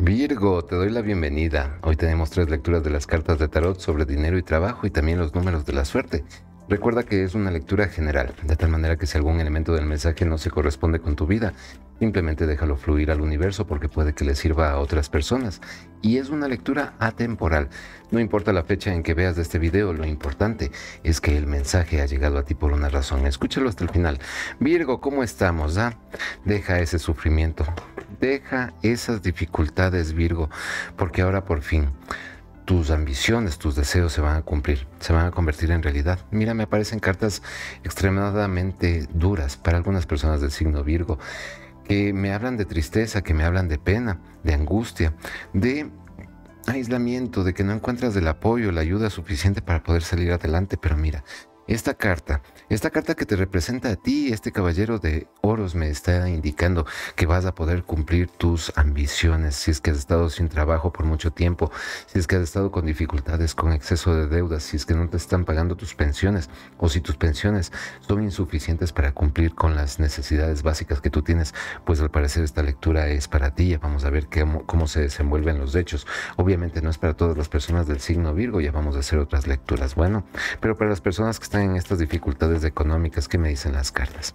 Virgo, te doy la bienvenida. Hoy tenemos tres lecturas de las cartas de tarot sobre dinero y trabajo y también los números de la suerte. Recuerda que es una lectura general, de tal manera que si algún elemento del mensaje no se corresponde con tu vida, Simplemente déjalo fluir al universo porque puede que le sirva a otras personas. Y es una lectura atemporal. No importa la fecha en que veas este video, lo importante es que el mensaje ha llegado a ti por una razón. Escúchalo hasta el final. Virgo, ¿cómo estamos? Ah? Deja ese sufrimiento. Deja esas dificultades, Virgo, porque ahora por fin tus ambiciones, tus deseos se van a cumplir, se van a convertir en realidad. Mira, me aparecen cartas extremadamente duras para algunas personas del signo Virgo que me hablan de tristeza, que me hablan de pena, de angustia, de aislamiento, de que no encuentras el apoyo, la ayuda suficiente para poder salir adelante, pero mira, esta carta, esta carta que te representa a ti, este caballero de oros me está indicando que vas a poder cumplir tus ambiciones si es que has estado sin trabajo por mucho tiempo, si es que has estado con dificultades, con exceso de deudas, si es que no te están pagando tus pensiones o si tus pensiones son insuficientes para cumplir con las necesidades básicas que tú tienes, pues al parecer esta lectura es para ti, ya vamos a ver cómo se desenvuelven los hechos. Obviamente no es para todas las personas del signo Virgo, ya vamos a hacer otras lecturas, bueno, pero para las personas que están en estas dificultades económicas que me dicen las cartas.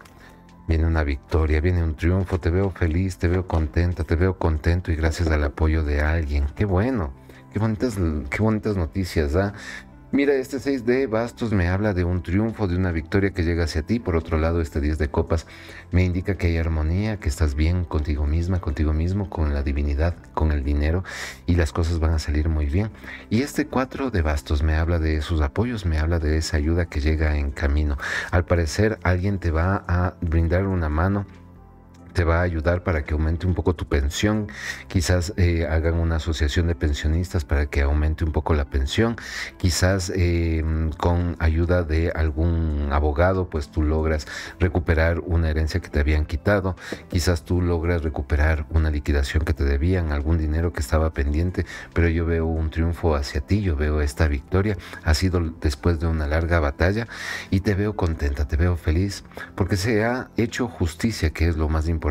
Viene una victoria, viene un triunfo, te veo feliz, te veo contenta, te veo contento y gracias al apoyo de alguien. Qué bueno, qué bonitas, qué noticias, ¿ah? Mira, este 6 de bastos me habla de un triunfo, de una victoria que llega hacia ti. Por otro lado, este 10 de copas me indica que hay armonía, que estás bien contigo misma, contigo mismo, con la divinidad, con el dinero y las cosas van a salir muy bien. Y este 4 de bastos me habla de sus apoyos, me habla de esa ayuda que llega en camino. Al parecer, alguien te va a brindar una mano te va a ayudar para que aumente un poco tu pensión. Quizás eh, hagan una asociación de pensionistas para que aumente un poco la pensión. Quizás em, con ayuda de algún abogado, pues tú logras recuperar una herencia que te habían quitado. Quizás tú logras recuperar una liquidación que te debían, algún dinero que estaba pendiente. Pero yo veo un triunfo hacia ti, yo veo esta victoria. Ha sido después de una larga batalla y te veo contenta, te veo feliz, porque se ha hecho justicia, que es lo más importante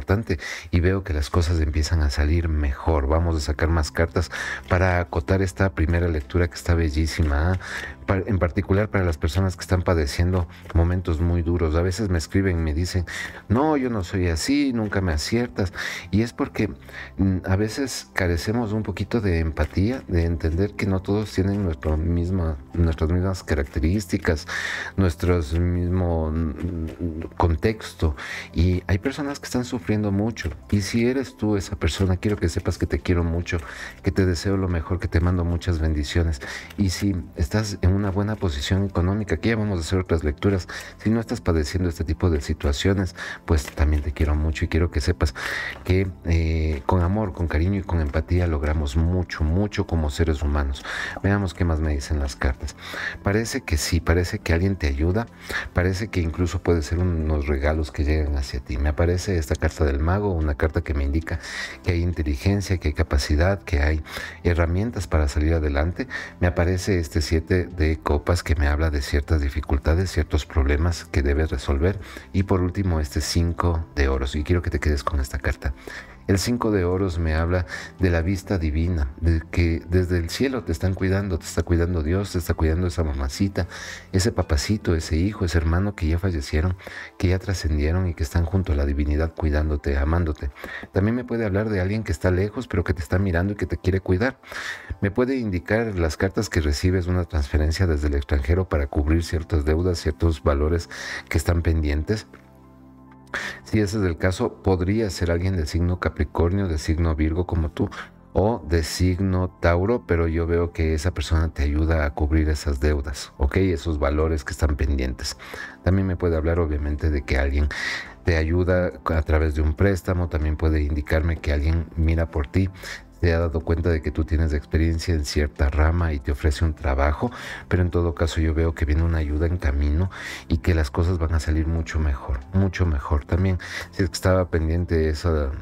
y veo que las cosas empiezan a salir mejor. Vamos a sacar más cartas para acotar esta primera lectura que está bellísima, ¿ah? en particular para las personas que están padeciendo momentos muy duros. A veces me escriben y me dicen, no, yo no soy así, nunca me aciertas. Y es porque mm, a veces carecemos un poquito de empatía, de entender que no todos tienen nuestro misma, nuestras mismas características, nuestros mismos mm, texto, y hay personas que están sufriendo mucho y si eres tú esa persona, quiero que sepas que te quiero mucho, que te deseo lo mejor, que te mando muchas bendiciones y si estás en una buena posición económica, que ya vamos a hacer otras lecturas, si no estás padeciendo este tipo de situaciones, pues también te quiero mucho y quiero que sepas que eh, con amor, con cariño y con empatía logramos mucho, mucho como seres humanos. Veamos qué más me dicen las cartas. Parece que sí, parece que alguien te ayuda, parece que incluso puede ser unos regalos que llegan hacia ti. Me aparece esta carta del mago, una carta que me indica que hay inteligencia, que hay capacidad, que hay herramientas para salir adelante. Me aparece este siete de copas que me habla de ciertas dificultades, ciertos problemas que debes resolver. Y por último, este 5 de oros. Y quiero que te quedes con esta carta. El cinco de oros me habla de la vista divina, de que desde el cielo te están cuidando, te está cuidando Dios, te está cuidando esa mamacita, ese papacito, ese hijo, ese hermano que ya fallecieron, que ya trascendieron y que están junto a la divinidad cuidándote, amándote. También me puede hablar de alguien que está lejos, pero que te está mirando y que te quiere cuidar. Me puede indicar las cartas que recibes una transferencia desde el extranjero para cubrir ciertas deudas, ciertos valores que están pendientes si ese es el caso, podría ser alguien de signo Capricornio, de signo Virgo como tú, o de signo Tauro, pero yo veo que esa persona te ayuda a cubrir esas deudas, ¿ok? Esos valores que están pendientes. También me puede hablar obviamente de que alguien te ayuda a través de un préstamo, también puede indicarme que alguien mira por ti, te ha dado cuenta de que tú tienes experiencia en cierta rama y te ofrece un trabajo, pero en todo caso yo veo que viene una ayuda en camino y que las cosas van a salir mucho mejor, mucho mejor. También si estaba pendiente esa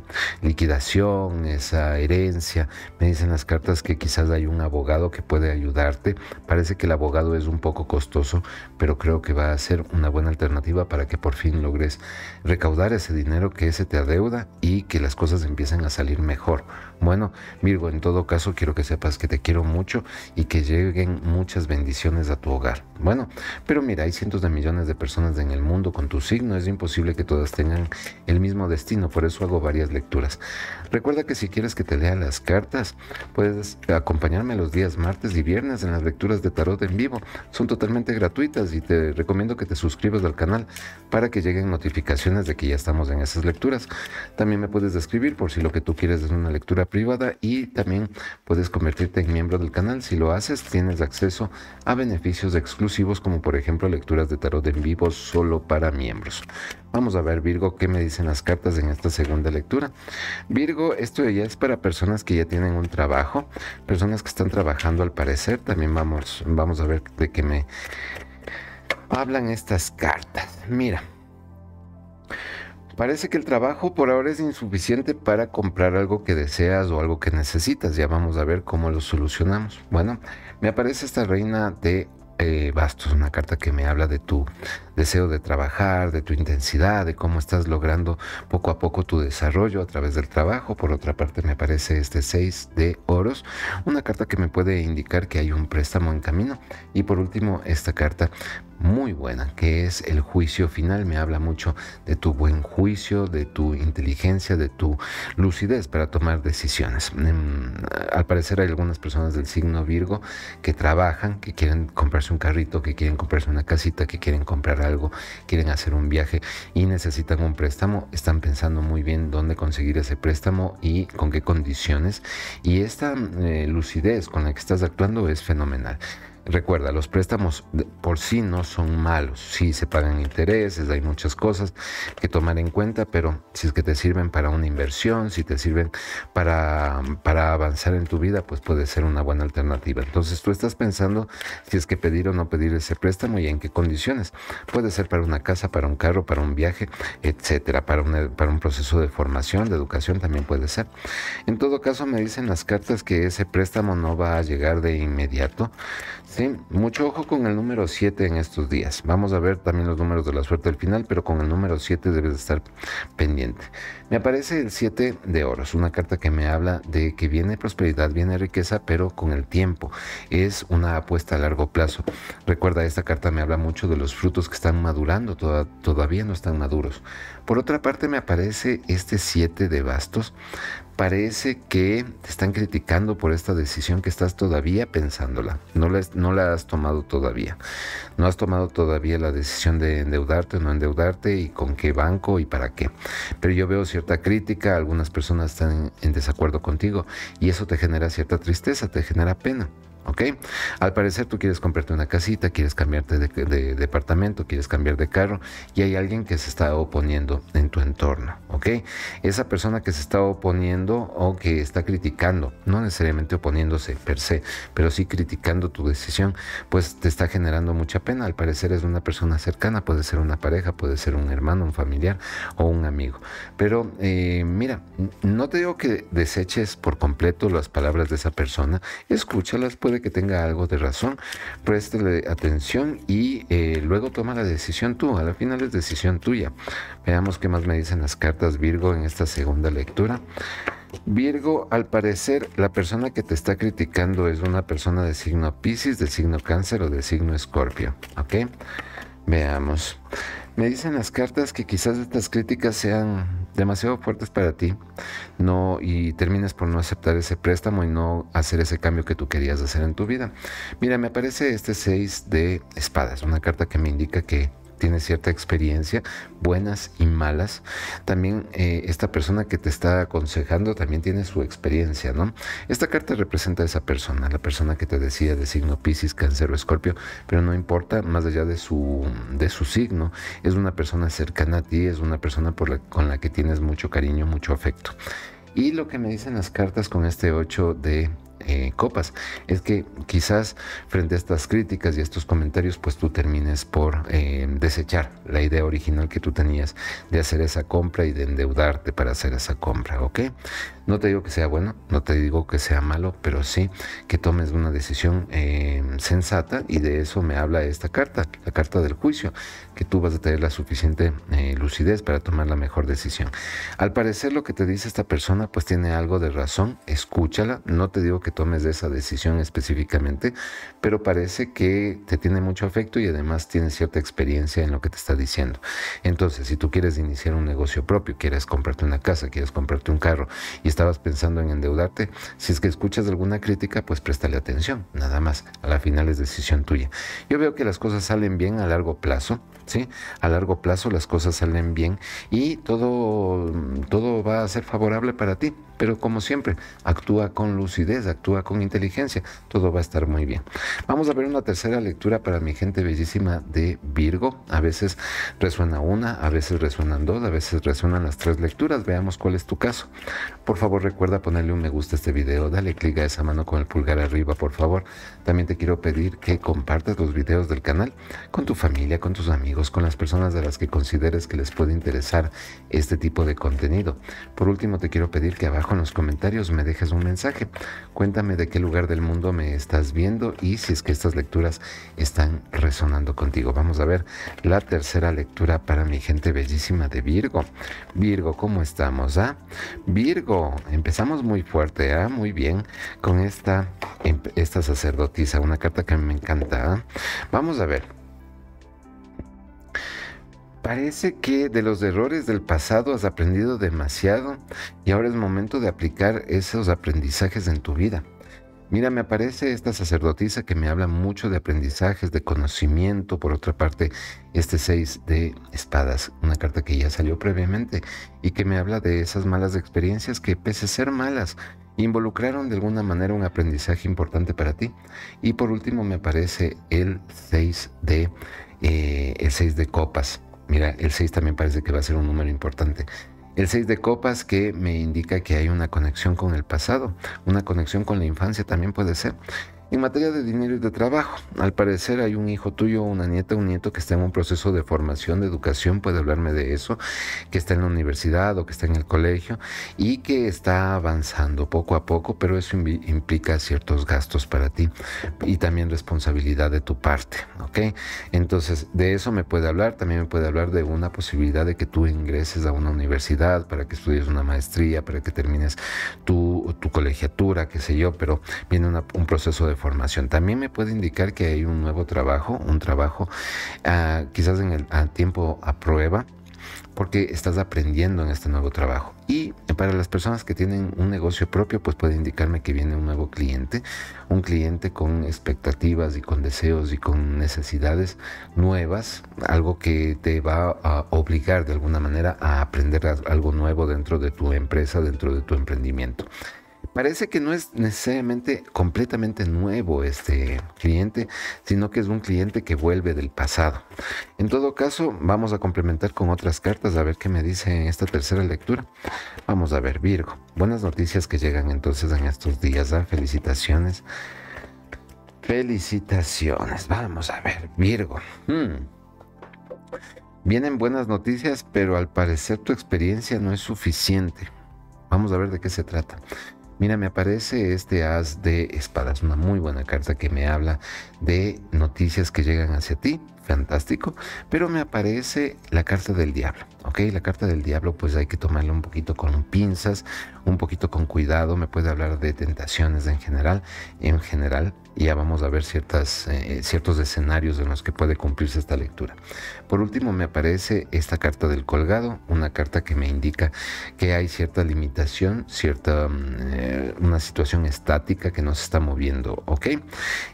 liquidación, esa herencia, me dicen las cartas que quizás hay un abogado que puede ayudarte. Parece que el abogado es un poco costoso, pero creo que va a ser una buena alternativa para que por fin logres recaudar ese dinero que ese te adeuda y que las cosas empiecen a salir mejor. Bueno, Virgo, en todo caso, quiero que sepas que te quiero mucho y que lleguen muchas bendiciones a tu hogar. Bueno, pero mira, hay cientos de millones de personas en el mundo con tu signo, es imposible que todas tengan el mismo destino, por eso hago varias lecturas. Recuerda que si quieres que te lea las cartas, puedes acompañarme los días martes y viernes en las lecturas de tarot en vivo. Son totalmente gratuitas y te recomiendo que te suscribas al canal para que lleguen notificaciones de que ya estamos en esas lecturas. También me puedes escribir por si lo que tú quieres es una lectura privada y también puedes convertirte en miembro del canal. Si lo haces, tienes acceso a beneficios exclusivos como por ejemplo lecturas de tarot en vivo solo para miembros. Vamos a ver Virgo qué me dicen las cartas en esta segunda lectura. Virgo, esto ya es para personas que ya tienen un trabajo, personas que están trabajando al parecer. También vamos, vamos a ver de qué me hablan estas cartas. Mira. Parece que el trabajo por ahora es insuficiente para comprar algo que deseas o algo que necesitas. Ya vamos a ver cómo lo solucionamos. Bueno, me aparece esta reina de Bastos, eh, una carta que me habla de tu deseo de trabajar, de tu intensidad, de cómo estás logrando poco a poco tu desarrollo a través del trabajo. Por otra parte, me aparece este 6 de oros, una carta que me puede indicar que hay un préstamo en camino. Y por último, esta carta muy buena, que es el juicio final. Me habla mucho de tu buen juicio, de tu inteligencia, de tu lucidez para tomar decisiones. Mm, al parecer hay algunas personas del signo Virgo que trabajan, que quieren comprarse un carrito, que quieren comprarse una casita, que quieren comprar algo, quieren hacer un viaje y necesitan un préstamo, están pensando muy bien dónde conseguir ese préstamo y con qué condiciones. Y esta eh, lucidez con la que estás actuando es fenomenal. Recuerda, los préstamos por sí no son malos. Sí se pagan intereses, hay muchas cosas que tomar en cuenta, pero si es que te sirven para una inversión, si te sirven para, para avanzar en tu vida, pues puede ser una buena alternativa. Entonces tú estás pensando si es que pedir o no pedir ese préstamo y en qué condiciones. Puede ser para una casa, para un carro, para un viaje, etcétera, para, para un proceso de formación, de educación también puede ser. En todo caso, me dicen las cartas que ese préstamo no va a llegar de inmediato mucho ojo con el número 7 en estos días. Vamos a ver también los números de la suerte al final, pero con el número 7 debes estar pendiente. Me aparece el 7 de oros, una carta que me habla de que viene prosperidad, viene riqueza, pero con el tiempo. Es una apuesta a largo plazo. Recuerda, esta carta me habla mucho de los frutos que están madurando, todavía no están maduros. Por otra parte, me aparece este 7 de bastos. Parece que te están criticando por esta decisión que estás todavía pensándola. No la, no la has tomado todavía. No has tomado todavía la decisión de endeudarte o no endeudarte y con qué banco y para qué. Pero yo veo si cierta crítica, algunas personas están en, en desacuerdo contigo y eso te genera cierta tristeza, te genera pena. ¿ok? Al parecer tú quieres comprarte una casita, quieres cambiarte de, departamento, quieres cambiar de carro y hay alguien que se está oponiendo en tu entorno, ¿ok? Esa persona que se está oponiendo o que está criticando, no necesariamente oponiéndose per se, pero sí criticando tu decisión, pues te está generando mucha pena. Al parecer es una persona cercana, puede ser una pareja, puede ser un hermano, un familiar o un amigo. Pero eh, mira, no te digo que deseches por completo las palabras de esa persona, escúchalas, puede que tenga algo de razón, préstele atención y eh, luego toma la decisión tú, a la final es decisión tuya. Veamos qué más me dicen las cartas Virgo en esta segunda lectura. Virgo, al parecer, la persona que te está criticando es una persona de signo Pisces, de signo Cáncer o de signo Escorpio, ¿ok? Veamos. Me dicen las cartas que quizás estas críticas sean demasiado fuertes para ti no, y terminas por no aceptar ese préstamo y no hacer ese cambio que tú querías hacer en tu vida. Mira, me aparece este 6 de espadas, una carta que me indica que tiene cierta experiencia, buenas y malas. También eh, esta persona que te está aconsejando también tiene su experiencia, ¿no? Esta carta representa a esa persona, la persona que te decía de signo Pisces, Cáncer o Escorpio, pero no importa más allá de su, de su signo, es una persona cercana a ti, es una persona con la que tienes mucho cariño, mucho afecto. Y lo que me dicen las cartas con este 8 de eh, copas. Es que quizás frente a estas críticas y a estos comentarios, pues tú termines por eh, desechar la idea original que tú tenías de hacer esa compra y de endeudarte para hacer esa compra, ¿ok? No te digo que sea bueno, no te digo que sea malo, pero sí que tomes una decisión eh, sensata y de eso me habla esta carta, la carta del juicio, que tú vas a tener la suficiente lucidez para tomar la mejor decisión. Al parecer lo que te dice esta persona, pues tiene algo de razón, escúchala, no te digo que tomes esa decisión específicamente, pero parece que te tiene mucho afecto y además tiene cierta experiencia en lo que te está diciendo. Entonces, si tú quieres iniciar un negocio propio, quieres comprarte una casa, quieres comprarte un carro y estabas pensando en endeudarte, si es que escuchas alguna crítica, pues préstale atención, nada más. A la final es decisión tuya. Yo veo que las cosas salen bien a largo plazo. A largo plazo las cosas salen bien y todo, todo va a ser favorable para ti. Pero como siempre, actúa con lucidez, actúa con inteligencia, todo va a estar muy bien. Vamos a ver una tercera lectura para mi gente bellísima de Virgo. A veces resuena una, a veces resuenan dos, a veces resuenan las tres lecturas. Veamos cuál es tu caso. Por favor, recuerda ponerle un me gusta a este video, dale clic a esa mano con el pulgar arriba, por favor. También te quiero pedir que compartas los videos del canal con tu familia, con tus amigos con las personas de las que consideres que les puede interesar este tipo de contenido. Por último, te quiero pedir que abajo en los comentarios me dejes un mensaje. Cuéntame de qué lugar del mundo me estás viendo y si es que estas lecturas están resonando contigo. Vamos a ver la tercera lectura para mi gente bellísima de Virgo. Virgo, ¿cómo estamos? Ah? Virgo, empezamos muy fuerte, ¿ah? muy bien, con esta, em, sacerdotisa, una carta que me encanta. Ah. Vamos a ver. Parece que de los errores del pasado has aprendido demasiado y ahora es momento de aplicar esos aprendizajes en tu vida. Mira, me aparece esta sacerdotisa que me habla mucho de aprendizajes, de conocimiento, por otra parte, este 6 de espadas, una carta que ya salió previamente y que me habla de esas malas experiencias que, pese a ser malas, involucraron de alguna manera un aprendizaje importante para ti. Y por último me aparece el 6 de, eh, de copas Mira, el 6 también parece que va a ser un número importante. El 6 de copas que me indica que hay una conexión con el pasado, una conexión con la infancia también puede ser. En materia de dinero y de trabajo, al parecer hay un hijo tuyo, una nieta, un nieto que está en un proceso de formación, de educación, puede hablarme de eso, que está en la universidad o que está en el colegio y que está avanzando poco a poco, pero eso implica ciertos gastos para ti y también responsabilidad de tu parte, ¿ok? Entonces, de eso me puede hablar, también me puede hablar de una posibilidad de que tú ingreses a una universidad para que estudies una maestría, para que termines tu, tu colegiatura, qué sé yo, pero viene un proceso de formación También me puede indicar que hay un nuevo trabajo, un trabajo ah, quizás en el a tiempo a prueba, porque estás aprendiendo en este nuevo trabajo. Y para las personas que tienen un negocio propio, pues puede indicarme que viene un nuevo cliente, un cliente con expectativas y con deseos y con necesidades nuevas, algo que te va a obligar de alguna manera a aprender algo nuevo dentro de tu empresa, dentro de tu emprendimiento. Parece que no es necesariamente completamente nuevo este cliente, sino que es un cliente que vuelve del pasado. En todo caso, vamos a complementar con otras cartas a ver qué me dice en esta tercera lectura. Vamos a ver, Virgo. Buenas noticias que llegan entonces en estos días. ¿ah? Felicitaciones. Felicitaciones. Vamos a ver, Virgo. Hmm. Vienen buenas noticias, pero al parecer tu experiencia no es suficiente. Vamos a ver de qué se trata. Mira, me aparece este as de espadas, una muy buena carta que me habla de noticias que llegan hacia ti, fantástico, pero me aparece la carta del diablo, ¿ok? La carta del diablo pues hay que tomarla un poquito con pinzas, un poquito con cuidado, me puede hablar de tentaciones en general, en general y ya vamos a ver ciertas, eh, ciertos escenarios en los que puede cumplirse esta lectura. Por último me aparece esta carta del colgado, una carta que me indica que hay cierta limitación, cierta mm, eh, una situación estática que no se está moviendo, ¿ok?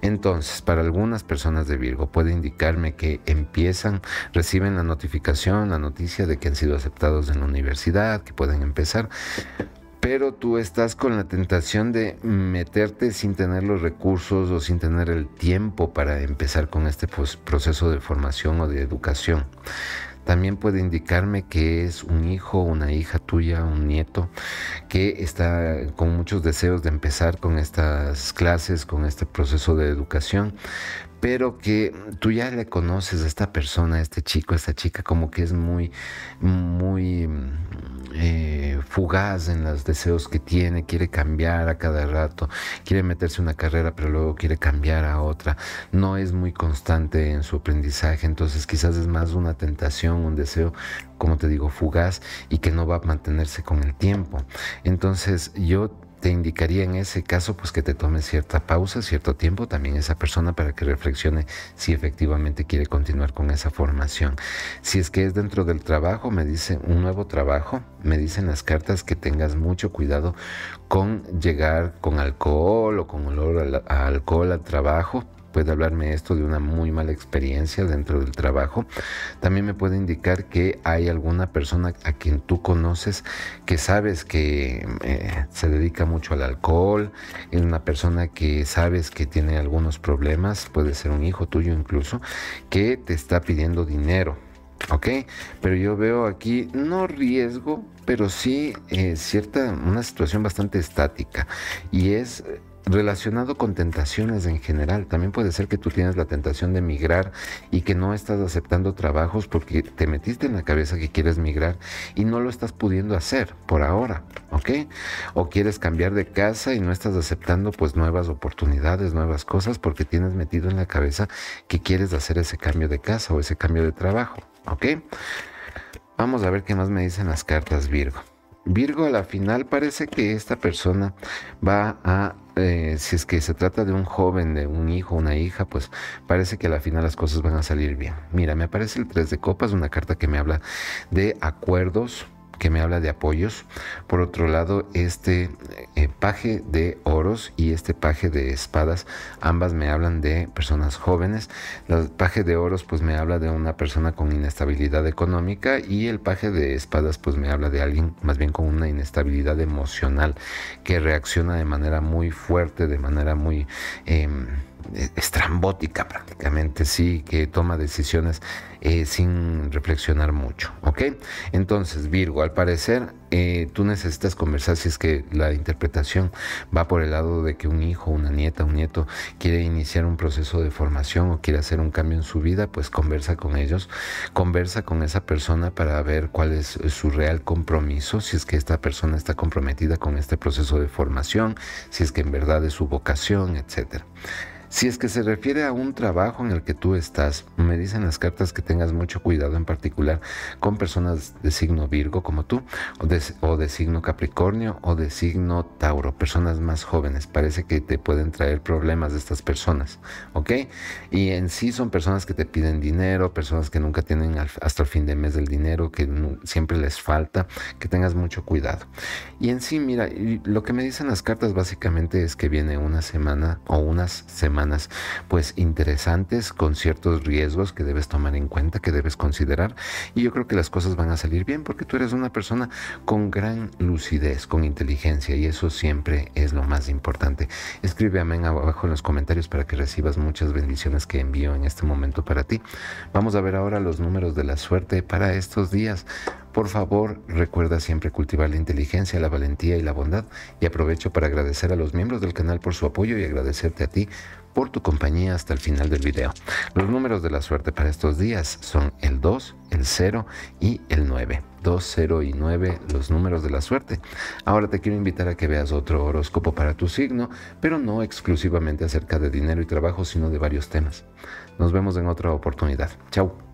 Entonces, para algunas personas de Virgo puede indicarme que empiezan, reciben la notificación, la noticia de que han sido aceptados en la universidad, que pueden empezar, pero tú estás con la tentación de meterte sin tener los recursos o sin tener el tiempo para empezar con este proceso de formación o de educación. También puede indicarme que es un hijo, una hija tuya, un nieto, que está con muchos deseos de empezar con estas clases, con este proceso de educación, pero que tú ya le conoces a esta persona, a este chico, a esta chica, como que es muy, muy mm, eh, fugaz en los deseos que tiene, quiere cambiar a cada rato, quiere meterse una carrera, pero luego quiere cambiar a otra, no es muy constante en su aprendizaje, entonces quizás es más una tentación, un deseo, como te digo, fugaz y que no va a mantenerse con el tiempo. Entonces yo te indicaría en ese caso pues que te tomes cierta pausa, cierto tiempo también esa persona para que reflexione si efectivamente quiere continuar con esa formación. Si es que es dentro del trabajo, me dice un nuevo trabajo, me dicen las cartas que tengas mucho cuidado con llegar con alcohol o con olor a alcohol al trabajo puede hablarme esto de una muy mala experiencia dentro del trabajo. También me puede indicar que hay alguna persona a quien tú conoces que sabes que eh, se dedica mucho al alcohol, es una persona que sabes que tiene algunos problemas, puede ser un hijo tuyo incluso, que te está pidiendo dinero. ¿ok? Pero yo veo aquí no riesgo, pero sí eh, cierta, una situación bastante estática y es relacionado con tentaciones en general. También puede ser que tú tienes la tentación de migrar y que no estás aceptando trabajos porque te metiste en la cabeza que quieres migrar y no lo estás pudiendo hacer por ahora, ¿ok? O quieres cambiar de casa y no estás aceptando pues nuevas oportunidades, nuevas cosas porque tienes metido en la cabeza que quieres hacer ese cambio de casa o ese cambio de trabajo, ¿ok? Vamos a ver qué más me dicen las cartas Virgo. Virgo a la final parece que esta persona va a eh, si es que se trata de un joven, de un hijo, una hija, pues parece que a la final las cosas van a salir bien. Mira, me aparece el 3 de copas, una carta que me habla de acuerdos que me habla de apoyos. Por otro lado, este eh, paje de oros y este paje de espadas, ambas me hablan de personas jóvenes. El paje de oros pues me habla de una persona con inestabilidad económica y el paje de espadas pues me habla de alguien más bien con una inestabilidad emocional que reacciona de manera muy fuerte, de manera muy... Em, eh, estrambótica prácticamente, sí, que toma decisiones eh, sin reflexionar mucho, ¿ok? Entonces, Virgo, al parecer, eh, tú necesitas conversar si es que la interpretación va por el lado de que un hijo, una nieta, un nieto quiere iniciar un proceso de formación o quiere hacer un cambio en su vida, pues conversa con ellos, conversa con esa persona para ver cuál es su real compromiso, si es que esta persona está comprometida con este proceso de formación, si es que en verdad es su vocación, etcétera. Si es que se refiere a un trabajo en el que tú estás, me dicen las cartas que tengas mucho cuidado en particular con personas de signo Virgo como tú, o de, signo Capricornio o de signo Tauro, personas más jóvenes. Parece que te pueden traer problemas estas personas, ¿ok? Y en sí son personas que te piden dinero, personas que nunca tienen hasta el fin de mes del dinero, que siempre les falta, que tengas mucho cuidado. Y en sí, mira, lo que me dicen las cartas básicamente es que viene una semana o unas semanas pues interesantes con ciertos riesgos que debes tomar en cuenta, que debes considerar y yo creo que las cosas van a salir bien porque tú eres una persona con gran lucidez, con inteligencia y eso siempre es lo más importante. Escribe abajo en los comentarios para que recibas muchas bendiciones que envío en este momento para ti. Vamos a ver ahora los números de la suerte para estos días. Por favor, recuerda siempre cultivar la inteligencia, la valentía y la bondad. Y aprovecho para agradecer a los miembros del canal por su apoyo y agradecerte a ti por tu compañía hasta el final del video. Los números de la suerte para estos días son el 2, el 0 y el 9. 2, 0 y 9, los números de la suerte. Ahora te quiero invitar a que veas otro horóscopo para tu signo, pero no exclusivamente acerca de dinero y trabajo, sino de varios temas. Nos vemos en otra oportunidad. Chao.